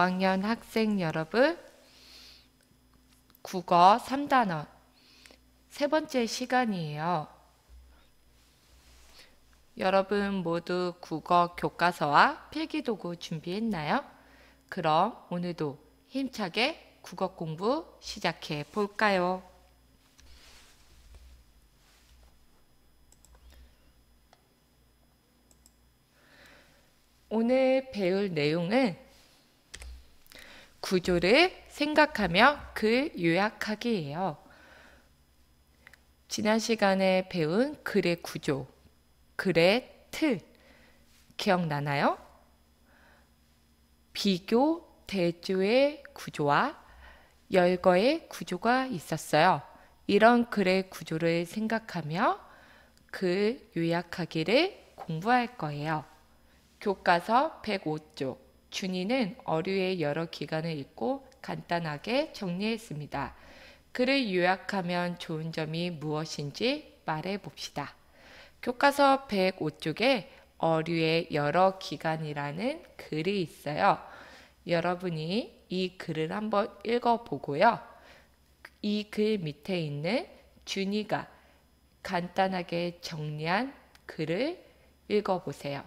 5학년 학생 여러분, 국어 3단어세 번째 시간이에요. 여러분 모두 국어 교과서와 필기도구 준비했나요? 그럼 오늘도 힘차게 국어 공부 시작해 볼까요? 오늘 배울 내용은 구조를 생각하며 글 그 요약하기예요. 지난 시간에 배운 글의 구조, 글의 틀 기억나나요? 비교 대조의 구조와 열거의 구조가 있었어요. 이런 글의 구조를 생각하며 글 그 요약하기를 공부할 거예요. 교과서 105쪽 준이는 어류의 여러 기관을 읽고 간단하게 정리했습니다. 글을 요약하면 좋은 점이 무엇인지 말해 봅시다. 교과서 105쪽에 어류의 여러 기간이라는 글이 있어요. 여러분이 이 글을 한번 읽어보고요. 이 글 밑에 있는 준이가 간단하게 정리한 글을 읽어보세요.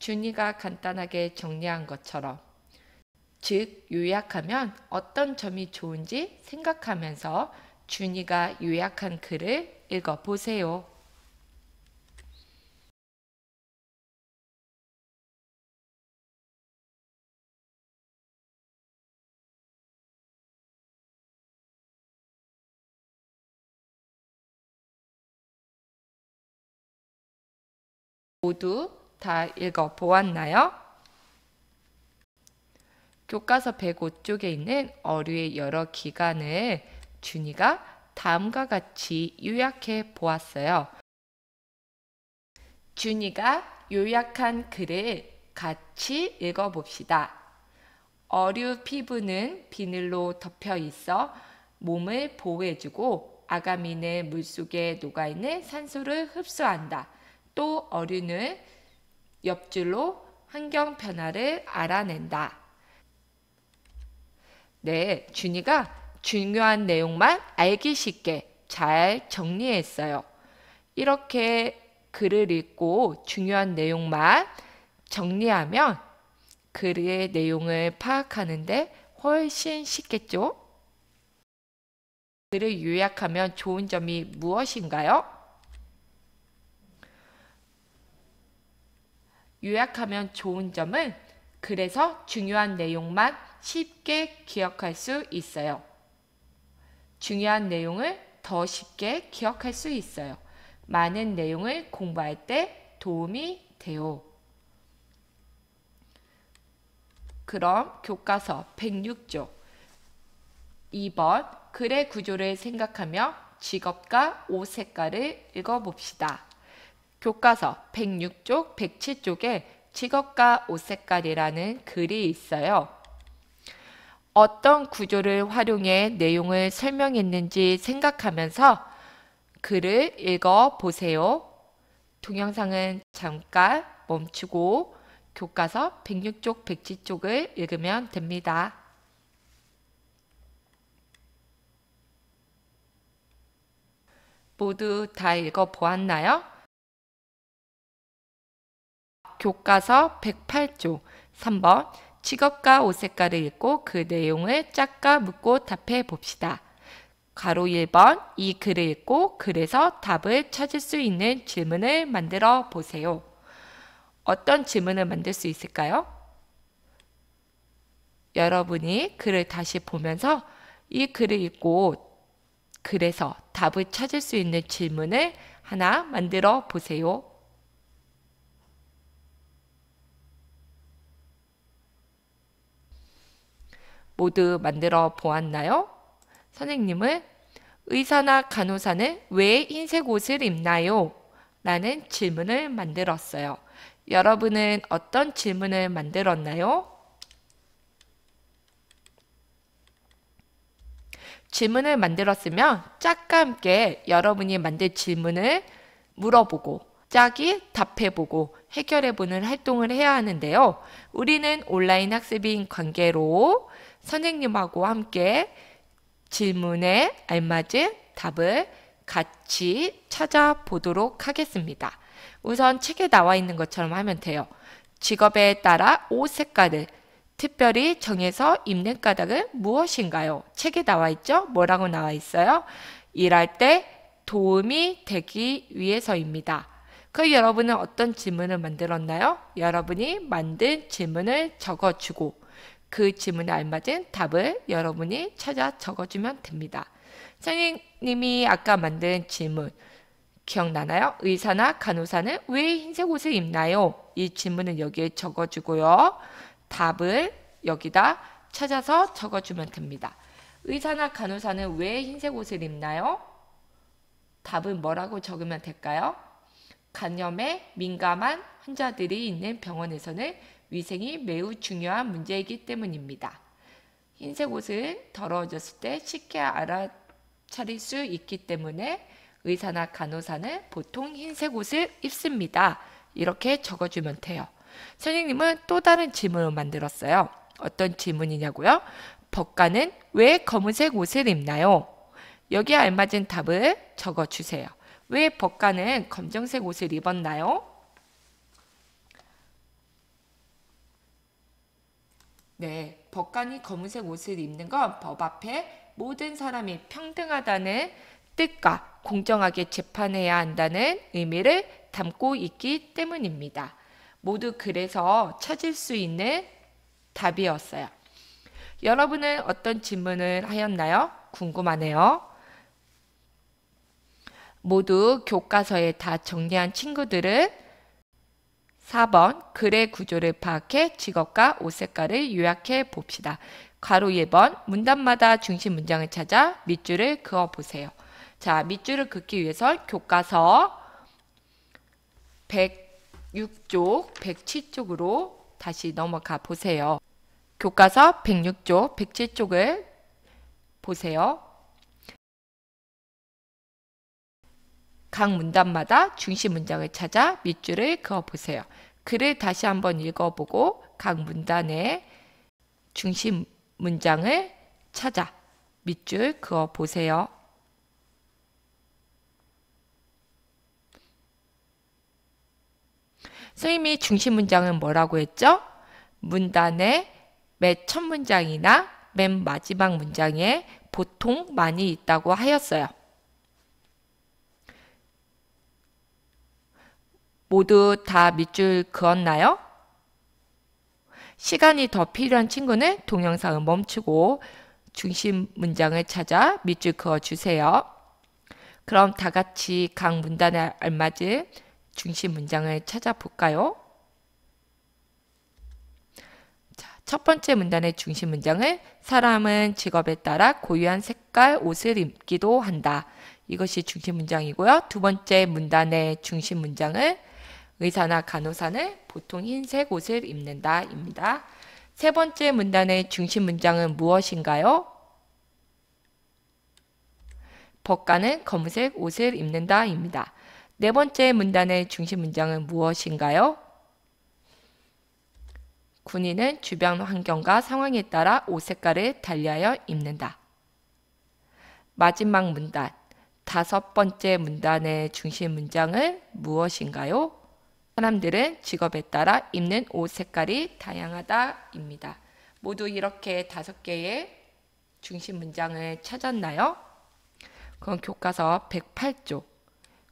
준이가 간단하게 정리한 것처럼 즉 요약하면 어떤 점이 좋은지 생각하면서 준이가 요약한 글을 읽어보세요. 모두 다 읽어 보았나요? 교과서 105쪽에 있는 어류의 여러 기간을 준이가 다음과 같이 요약해 보았어요. 준이가 요약한 글을 같이 읽어 봅시다. 어류 피부는 비늘로 덮여 있어 몸을 보호해주고 아가미는 물속에 녹아있는 산소를 흡수한다. 또 어류는 옆줄로 환경 변화를 알아낸다. 네, 준이가 중요한 내용만 알기 쉽게 잘 정리했어요. 이렇게 글을 읽고 중요한 내용만 정리하면 글의 내용을 파악하는데 훨씬 쉽겠죠? 글을 요약하면 좋은 점이 무엇인가요? 요약하면 좋은 점은 그래서 중요한 내용만 쉽게 기억할 수 있어요. 중요한 내용을 더 쉽게 기억할 수 있어요. 많은 내용을 공부할 때 도움이 돼요. 그럼 교과서 106조 2번 글의 구조를 생각하며 직업과 옷 색깔을 읽어봅시다. 교과서 106쪽, 107쪽에 직업과 옷 색깔이라는 글이 있어요. 어떤 구조를 활용해 내용을 설명했는지 생각하면서 글을 읽어 보세요. 동영상은 잠깐 멈추고 교과서 106쪽, 107쪽을 읽으면 됩니다. 모두 다 읽어 보았나요? 교과서 108조 3번 직업과 옷색깔을 읽고 그 내용을 짝과 묻고 답해 봅시다. 가로 1번 이 글을 읽고 글에서 답을 찾을 수 있는 질문을 만들어 보세요. 어떤 질문을 만들 수 있을까요? 여러분이 글을 다시 보면서 이 글을 읽고 글에서 답을 찾을 수 있는 질문을 하나 만들어 보세요. 모두 만들어 보았나요? 선생님은 의사나 간호사는 왜 흰색 옷을 입나요? 라는 질문을 만들었어요. 여러분은 어떤 질문을 만들었나요? 질문을 만들었으면 짝과 함께 여러분이 만들 질문을 물어보고 짝이 답해보고 해결해보는 활동을 해야 하는데요. 우리는 온라인 학습인 관계로 선생님하고 함께 질문에 알맞은 답을 같이 찾아보도록 하겠습니다. 우선 책에 나와 있는 것처럼 하면 돼요. 직업에 따라 옷 색깔을 특별히 정해서 입는 까닭은 무엇인가요? 책에 나와 있죠? 뭐라고 나와 있어요? 일할 때 도움이 되기 위해서입니다. 그 여러분은 어떤 질문을 만들었나요? 여러분이 만든 질문을 적어주고 그 질문에 알맞은 답을 여러분이 찾아 적어주면 됩니다. 선생님이 아까 만든 질문 기억나나요? 의사나 간호사는 왜 흰색 옷을 입나요? 이 질문은 여기에 적어주고요. 답을 여기다 찾아서 적어주면 됩니다. 의사나 간호사는 왜 흰색 옷을 입나요? 답은 뭐라고 적으면 될까요? 간염에 민감한 환자들이 있는 병원에서는 위생이 매우 중요한 문제이기 때문입니다. 흰색 옷은 더러워졌을 때 쉽게 알아차릴 수 있기 때문에 의사나 간호사는 보통 흰색 옷을 입습니다. 이렇게 적어주면 돼요. 선생님은 또 다른 질문을 만들었어요. 어떤 질문이냐고요? 법관은 왜 검은색 옷을 입나요? 여기에 알맞은 답을 적어주세요. 왜 법관은 검정색 옷을 입었나요? 네, 법관이 검은색 옷을 입는 건 법 앞에 모든 사람이 평등하다는 뜻과 공정하게 재판해야 한다는 의미를 담고 있기 때문입니다. 모두 그래서 찾을 수 있는 답이었어요. 여러분은 어떤 질문을 하였나요? 궁금하네요. 모두 교과서에 다 정리한 친구들은 4번 글의 구조를 파악해 직업과 옷 색깔을 요약해 봅시다. 가로 1번 문단마다 중심 문장을 찾아 밑줄을 그어 보세요. 자, 밑줄을 긋기 위해서 교과서 106쪽, 107쪽으로 다시 넘어가 보세요. 교과서 106쪽, 107쪽을 보세요. 각 문단마다 중심 문장을 찾아 밑줄을 그어 보세요. 글을 다시 한번 읽어보고 각 문단의 중심 문장을 찾아 밑줄 그어 보세요. 선생님이 중심 문장은 뭐라고 했죠? 문단의 맨 첫 문장이나 맨 마지막 문장에 보통 많이 있다고 하였어요. 모두 다 밑줄 그었나요? 시간이 더 필요한 친구는 동영상을 멈추고 중심 문장을 찾아 밑줄 그어주세요. 그럼 다 같이 각 문단에 알맞은 중심 문장을 찾아볼까요? 자, 첫 번째 문단의 중심 문장을 사람은 직업에 따라 고유한 색깔 옷을 입기도 한다. 이것이 중심 문장이고요. 두 번째 문단의 중심 문장을 의사나 간호사는 보통 흰색 옷을 입는다입니다. 세 번째 문단의 중심 문장은 무엇인가요? 법관은 검은색 옷을 입는다입니다. 네 번째 문단의 중심 문장은 무엇인가요? 군인은 주변 환경과 상황에 따라 옷 색깔을 달리하여 입는다. 마지막 문단, 다섯 번째 문단의 중심 문장은 무엇인가요? 사람들은 직업에 따라 입는 옷 색깔이 다양하다입니다. 모두 이렇게 다섯 개의 중심 문장을 찾았나요? 그건 교과서 108조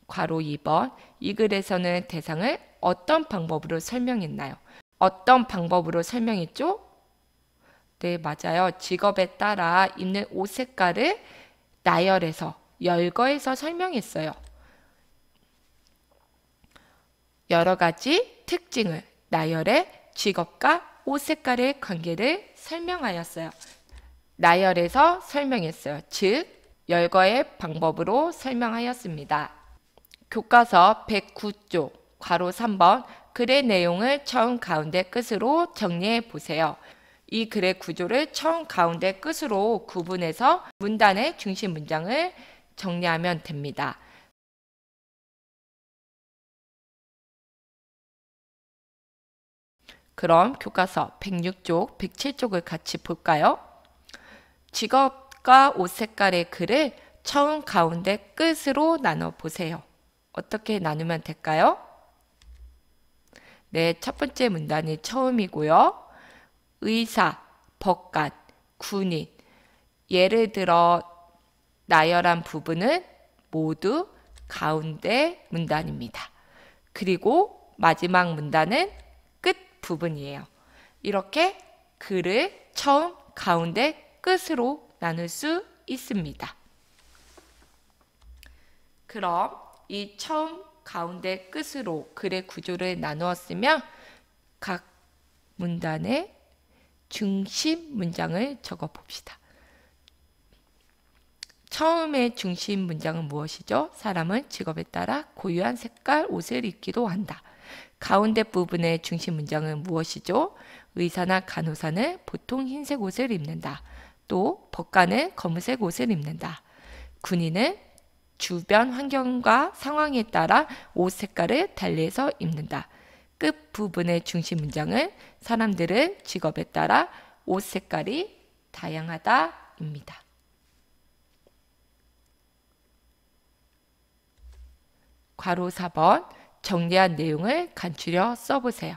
괄호 2번 이 글에서는 대상을 어떤 방법으로 설명했나요? 어떤 방법으로 설명했죠? 네, 맞아요. 직업에 따라 입는 옷 색깔을 나열해서 열거해서 설명했어요. 여러 가지 특징을 나열의 직업과 옷 색깔의 관계를 설명하였어요. 나열에서 설명했어요. 즉, 열거의 방법으로 설명하였습니다. 교과서 109조 괄호 3번 글의 내용을 처음 가운데 끝으로 정리해 보세요. 이 글의 구조를 처음 가운데 끝으로 구분해서 문단의 중심 문장을 정리하면 됩니다. 그럼 교과서 106쪽, 107쪽을 같이 볼까요? 직업과 옷 색깔의 글을 처음 가운데 끝으로 나눠 보세요. 어떻게 나누면 될까요? 네, 첫 번째 문단이 처음이고요. 의사, 법관, 군인. 예를 들어 나열한 부분은 모두 가운데 문단입니다. 그리고 마지막 문단은 부분이에요. 이렇게 글을 처음, 가운데, 끝으로 나눌 수 있습니다. 그럼 이 처음, 가운데, 끝으로 글의 구조를 나누었으면 각 문단의 중심 문장을 적어 봅시다. 처음의 중심 문장은 무엇이죠? 사람은 직업에 따라 고유한 색깔 옷을 입기도 한다. 가운데 부분의 중심 문장은 무엇이죠? 의사나 간호사는 보통 흰색 옷을 입는다. 또 법관은 검은색 옷을 입는다. 군인은 주변 환경과 상황에 따라 옷 색깔을 달리해서 입는다. 끝 부분의 중심 문장은 사람들은 직업에 따라 옷 색깔이 다양하다입니다. 괄호 4번 정리한 내용을 간추려 써보세요.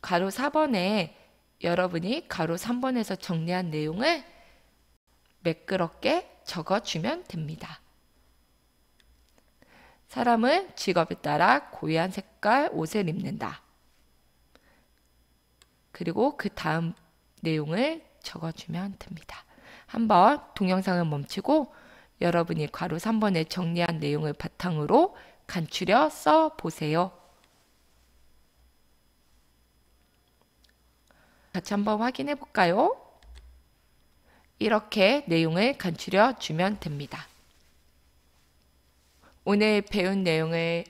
가로 4번에 여러분이 가로 3번에서 정리한 내용을 매끄럽게 적어주면 됩니다. 사람은 직업에 따라 고유한 색깔 옷을 입는다. 그리고 그 다음 내용을 적어주면 됩니다. 한번 동영상을 멈추고 여러분이 괄호 3번에 정리한 내용을 바탕으로 간추려 써 보세요. 같이 한번 확인해 볼까요? 이렇게 내용을 간추려 주면 됩니다. 오늘 배운 내용을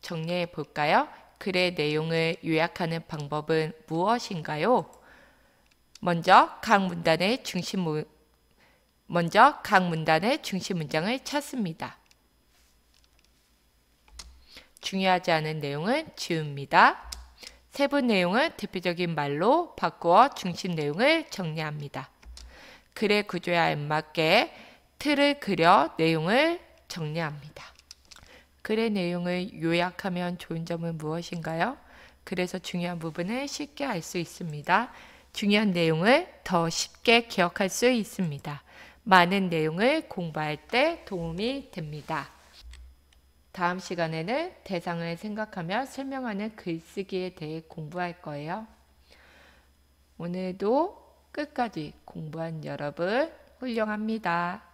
정리해 볼까요? 글의 내용을 요약하는 방법은 무엇인가요? 먼저 각 문단의 중심 문, 먼저 각 문단의 중심 문장을 찾습니다. 중요하지 않은 내용은 지웁니다. 세부 내용은 대표적인 말로 바꾸어 중심 내용을 정리합니다. 글의 구조에 맞게 틀을 그려 내용을 정리합니다. 글의 내용을 요약하면 좋은 점은 무엇인가요? 그래서 중요한 부분을 쉽게 알 수 있습니다. 중요한 내용을 더 쉽게 기억할 수 있습니다. 많은 내용을 공부할 때 도움이 됩니다. 다음 시간에는 대상을 생각하며 설명하는 글쓰기에 대해 공부할 거예요. 오늘도 끝까지 공부한 여러분 훌륭합니다.